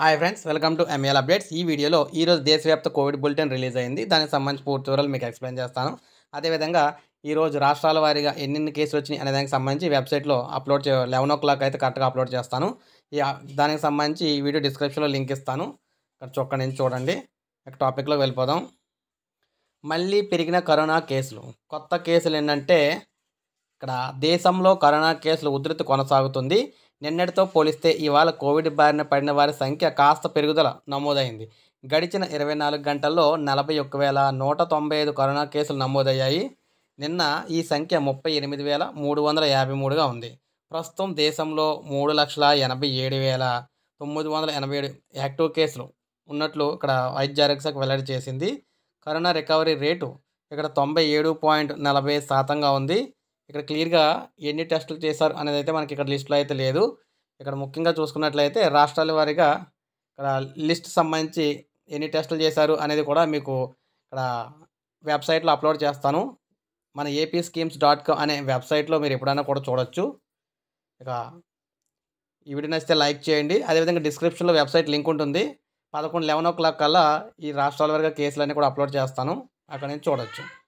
hi friends welcome to ML updates ఈ వీడియోలో ఈరోజు దేశవ్యాప్త కోవిడ్ బులెటిన్ రిలీజ్ అయింది దానికి సంబంధించి పూర్తి వివరాలు మీకు ఎక్స్ప్లెయిన్ చేస్తాను అదేవిధంగా ఈరోజు రాష్ట్రాల వారీగా ఎన్నెన్ని కేసులు వచ్చినాయి అనే దానికి సంబంధించి వెబ్సైట్లో అప్లోడ్ చే లెవెన్ ఓ క్లాక్ అయితే కరెక్ట్గా అప్లోడ్ చేస్తాను దానికి సంబంధించి ఈ వీడియో డిస్క్రిప్షన్లో లింక్ ఇస్తాను ఇక్కడ చొక్క నుంచి చూడండి టాపిక్లో వెళ్ళిపోదాం మళ్ళీ పెరిగిన కరోనా కేసులు కొత్త కేసులు ఏంటంటే ఇక్కడ దేశంలో కరోనా కేసులు ఉధృతి కొనసాగుతుంది నిన్నటితో పోలిస్తే ఇవాళ కోవిడ్ బారిన పడిన వారి సంఖ్య కాస్త పెరుగుదల నమోదైంది గడిచిన ఇరవై నాలుగు గంటల్లో నలభై ఒక్క వేల నూట తొంభై ఐదు కరోనా కేసులు నమోదయ్యాయి నిన్న ఈ సంఖ్య ముప్పై ఎనిమిది వేల మూడు వందల యాభై మూడుగా ఉంది ప్రస్తుతం దేశంలో మూడు లక్షల ఎనభై ఏడు వేల తొమ్మిది వందల ఎనభై ఏడు యాక్టివ్ కేసులు ఉన్నట్లు ఇక్కడ వైద్య ఆరోగ్య శాఖ వెల్లడి చేసింది కరోనా రికవరీ రేటు ఇక్కడ తొంభై ఏడు పాయింట్ నలభై శాతంగా ఉంది ఇక్కడ క్లియర్గా ఎన్ని టెస్టులు చేశారు అనేది అయితే మనకి ఇక్కడ లిస్టులో అయితే లేదు ఇక్కడ ముఖ్యంగా చూసుకున్నట్లయితే రాష్ట్రాల వారీగా ఇక్కడ లిస్ట్ సంబంధించి ఎన్ని టెస్టులు చేశారు అనేది కూడా మీకు ఇక్కడ వెబ్సైట్లో అప్లోడ్ చేస్తాను మన ఏపీ స్కీమ్స్ డాట్ కామ్ అనే వెబ్సైట్లో మీరు ఎప్పుడైనా కూడా చూడొచ్చు ఇక ఈ వీడియో నచ్చితే లైక్ చేయండి అదేవిధంగా డిస్క్రిప్షన్లో వెబ్సైట్ లింక్ ఉంటుంది పదకొండు లెవెన్ ఓ క్లాక్ కల్లా ఈ రాష్ట్రాల వరకు కేసులన్నీ కూడా అప్లోడ్ చేస్తాను అక్కడ నుంచి చూడొచ్చు